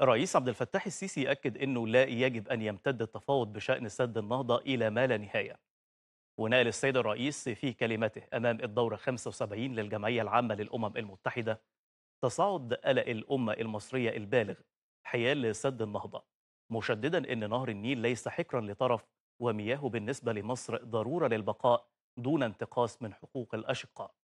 الرئيس عبد الفتاح السيسي أكد أنه لا يجب أن يمتد التفاوض بشأن سد النهضة إلى ما لا نهاية ونقل السيد الرئيس في كلمته أمام الدورة 75 للجمعية العامة للأمم المتحدة تصاعد قلق الأمة المصرية البالغ حيال سد النهضة مشددا أن نهر النيل ليس حكرا لطرف ومياهه بالنسبة لمصر ضرورة للبقاء دون انتقاص من حقوق الأشقاء